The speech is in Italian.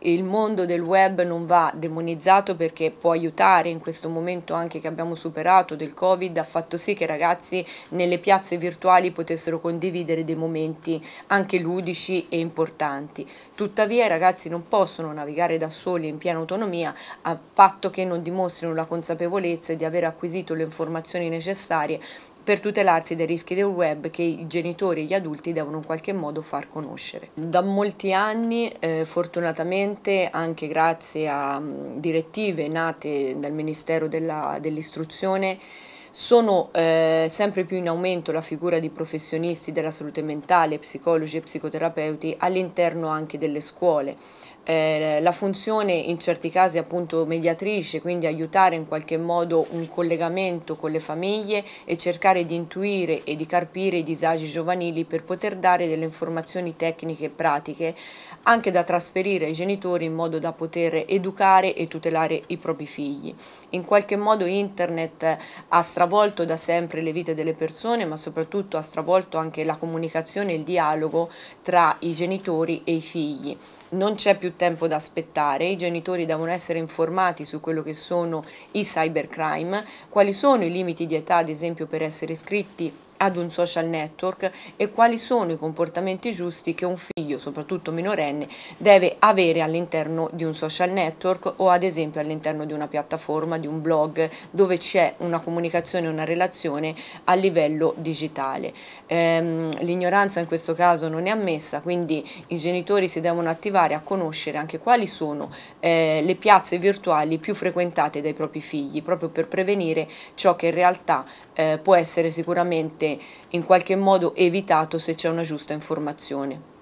il mondo del web non va demonizzato perché può aiutare in questo momento anche che abbiamo superato del Covid, ha fatto sì che i ragazzi nelle piazze virtuali potessero condividere dei momenti anche ludici e importanti. Tuttavia i ragazzi non possono navigare da soli in piena autonomia a patto che non dimostrino la consapevolezza di aver acquisito le informazioni necessarie per tutelarsi dai rischi del web che i genitori e gli adulti devono in qualche modo far conoscere. Da molti anni, eh, fortunatamente anche grazie a mh, mm, direttive nate dal Ministero dell'Istruzione, dell sono eh, sempre più in aumento la figura di professionisti della salute mentale, psicologi e psicoterapeuti all'interno anche delle scuole. Eh, la funzione in certi casi appunto mediatrice, quindi aiutare in qualche modo un collegamento con le famiglie e cercare di intuire e di carpire i disagi giovanili per poter dare delle informazioni tecniche e pratiche anche da trasferire ai genitori in modo da poter educare e tutelare i propri figli. In qualche modo internet eh, ha stravolto stravolto da sempre le vite delle persone, ma soprattutto ha stravolto anche la comunicazione e il dialogo tra i genitori e i figli. Non c'è più tempo da aspettare, i genitori devono essere informati su quello che sono i cybercrime, quali sono i limiti di età ad esempio per essere iscritti ad un social network e quali sono i comportamenti giusti che un figlio, soprattutto minorenne, deve avere all'interno di un social network o ad esempio all'interno di una piattaforma, di un blog dove c'è una comunicazione, una relazione a livello digitale. Ehm, L'ignoranza in questo caso non è ammessa, quindi i genitori si devono attivare a conoscere anche quali sono eh, le piazze virtuali più frequentate dai propri figli, proprio per prevenire ciò che in realtà eh, può essere sicuramente in qualche modo evitato se c'è una giusta informazione.